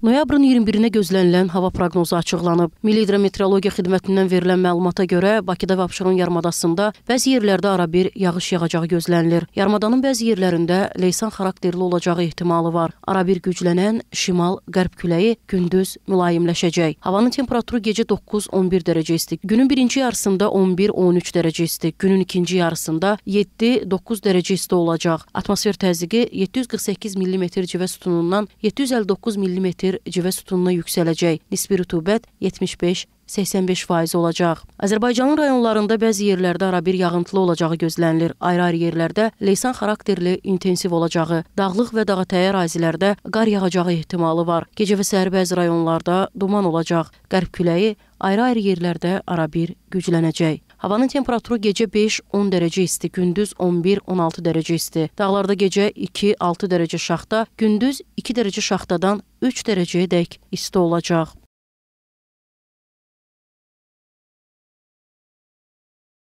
Noyabrın 21-nə gözlənilən hava proqnozu açıqlanıb. Milli Hidrometeorologiya Xidmətindən verilən məlumata görə Bakıda və Abşeron yarımadasında bəzi yerlərdə arabir yağış yağacağı gözlənilir. Yarımadanın bəzi yerlərində leysan xarakterli olacağı ehtimalı var. Arabir güclənən şimal-qərb küləyi gündüz mülayimləşəcək. Havanın temperaturu gecə 9-11 dərəcə isti. Günün birinci yarısında 11-13 dərəcə isti. Günün ikinci yarısında 7-9 dərəcə isti olacaq. Atmosfer təzyiqi 748 mm civə sütunundan 759 mm bir civə sütununa yüksələcək. Nisbi rütubət 75 85% olacaq. Azərbaycanın rayonlarında bəzi yerlərdə arabir yağıntılı olacağı gözlənilir. Ayrı-ayrı yerlərdə leysan xarakterli intensiv olacağı, dağlıq və dağətəyi ərazilərdə qar yağacağı ehtimalı var. Gecə və səhər bəzi rayonlarda duman olacaq. Qərb küləyi ayrı-ayrı yerlərdə arabir güclənəcək. Havanın temperaturu gecə 5-10 dərəcə isti, gündüz 11-16 dərəcə isti. Dağlarda gecə 2-6 dərəcə şaxta, gündüz 2 dərəcə şaxtadan 3 dərəcəyə dək isti olacaq.